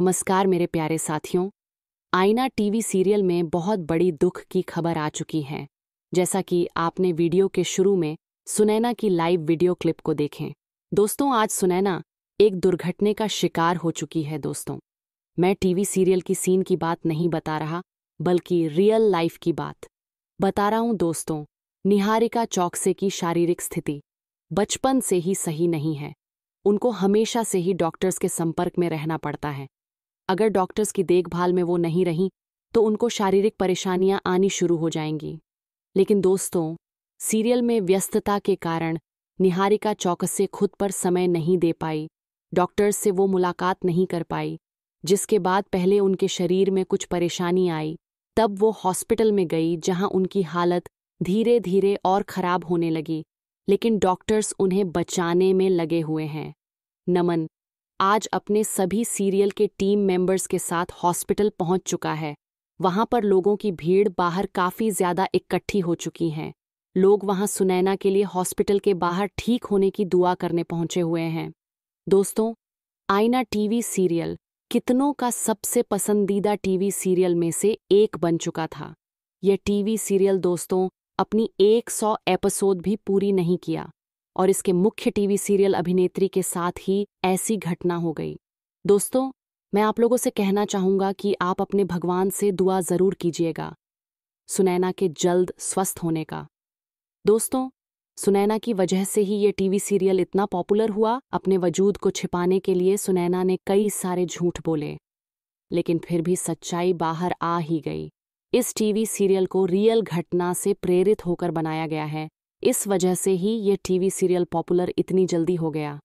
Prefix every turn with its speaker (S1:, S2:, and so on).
S1: नमस्कार मेरे प्यारे साथियों आईना टीवी सीरियल में बहुत बड़ी दुख की खबर आ चुकी है जैसा कि आपने वीडियो के शुरू में सुनैना की लाइव वीडियो क्लिप को देखें दोस्तों आज सुनैना एक दुर्घटने का शिकार हो चुकी है दोस्तों मैं टीवी सीरियल की सीन की बात नहीं बता रहा बल्कि रियल लाइफ की बात बता रहा हूं दोस्तों निहारिका चौकसे की शारीरिक स्थिति बचपन से ही सही नहीं है उनको हमेशा से ही डॉक्टर्स के संपर्क में रहना पड़ता है अगर डॉक्टर्स की देखभाल में वो नहीं रहीं तो उनको शारीरिक परेशानियां आनी शुरू हो जाएंगी लेकिन दोस्तों सीरियल में व्यस्तता के कारण निहारिका चौकस से खुद पर समय नहीं दे पाई डॉक्टर्स से वो मुलाकात नहीं कर पाई जिसके बाद पहले उनके शरीर में कुछ परेशानी आई तब वो हॉस्पिटल में गई जहां उनकी हालत धीरे धीरे और खराब होने लगी लेकिन डॉक्टर्स उन्हें बचाने में लगे हुए हैं नमन आज अपने सभी सीरियल के टीम मेंबर्स के साथ हॉस्पिटल पहुंच चुका है वहां पर लोगों की भीड़ बाहर काफी ज्यादा इकट्ठी हो चुकी हैं लोग वहां सुनैना के लिए हॉस्पिटल के बाहर ठीक होने की दुआ करने पहुंचे हुए हैं दोस्तों आईना टीवी सीरियल कितनों का सबसे पसंदीदा टीवी सीरियल में से एक बन चुका था यह टीवी सीरियल दोस्तों अपनी 100 एपिसोड भी पूरी नहीं किया और इसके मुख्य टीवी सीरियल अभिनेत्री के साथ ही ऐसी घटना हो गई दोस्तों मैं आप लोगों से कहना चाहूंगा कि आप अपने भगवान से दुआ जरूर कीजिएगा सुनैना के जल्द स्वस्थ होने का दोस्तों सुनैना की वजह से ही ये टीवी सीरियल इतना पॉपुलर हुआ अपने वजूद को छिपाने के लिए सुनैना ने कई सारे झूठ बोले लेकिन फिर भी सच्चाई बाहर आ ही गई इस टीवी सीरियल को रियल घटना से प्रेरित होकर बनाया गया है इस वजह से ही ये टीवी सीरियल पॉपुलर इतनी जल्दी हो गया